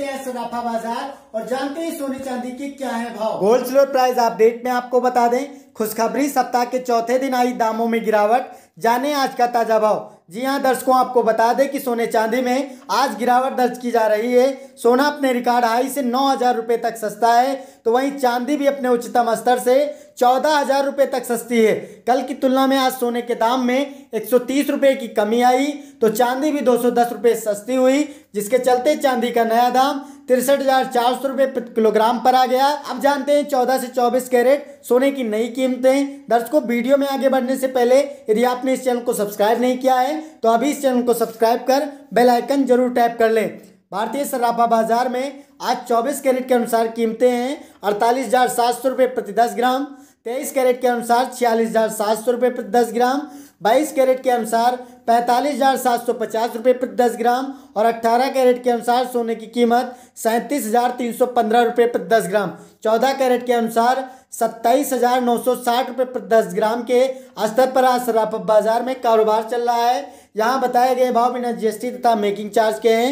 लेते हैं सराफा बाजार और जानते हैं सोने चांदी के क्या है भाव गोल्ड प्राइस अपडेट में आपको बता दें खुशखबरी सप्ताह के चौथे दिन आई दामों में गिरावट जाने आज का ताज़ा भाव जी हाँ दर्शकों आपको बता दें कि सोने चांदी में आज गिरावट दर्ज की जा रही है सोना अपने रिकॉर्ड हाई से नौ हज़ार रुपये तक सस्ता है तो वहीं चांदी भी अपने उच्चतम स्तर से चौदह हज़ार रुपये तक सस्ती है कल की तुलना में आज सोने के दाम में एक सौ तीस रुपये की कमी आई तो चांदी भी दो सौ दस रुपये सस्ती हुई जिसके चलते चांदी का नया दाम तिरसठ हज़ार चार सौ रुपये प्रति किलोग्राम पर आ गया अब जानते हैं चौदह से चौबीस कैरेट सोने की नई कीमतें दर्शकों वीडियो में आगे बढ़ने से पहले यदि आपने आपने इस चैनल को सब्सक्राइब नहीं किया है तो अभी इस चैनल को सब्सक्राइब कर बेल आइकन जरूर टैप कर लें भारतीय सराफा बाजार में आज 24 कैरेट के अनुसार कीमतें हैं अड़तालीस हज़ार सात सौ रुपये प्रति दस ग्राम तेईस कैरेट के अनुसार छियालीस हज़ार सात सौ रुपये प्रति दस ग्राम बाईस कैरेट के अनुसार पैंतालीस हज़ार सात सौ पचास रुपये प्रति दस ग्राम और अट्ठारह कैरेट के अनुसार सोने की कीमत सैंतीस हज़ार तीन सौ पंद्रह रुपये प्रति दस ग्राम चौदह कैरेट के अनुसार सत्ताईस हजार नौ सौ साठ रुपये दस ग्राम के स्तर पर आज सराफा बाजार में कारोबार चल रहा है यहाँ बताए गए भाव बिना जीएसटी तथा मेकिंग चार्ज के हैं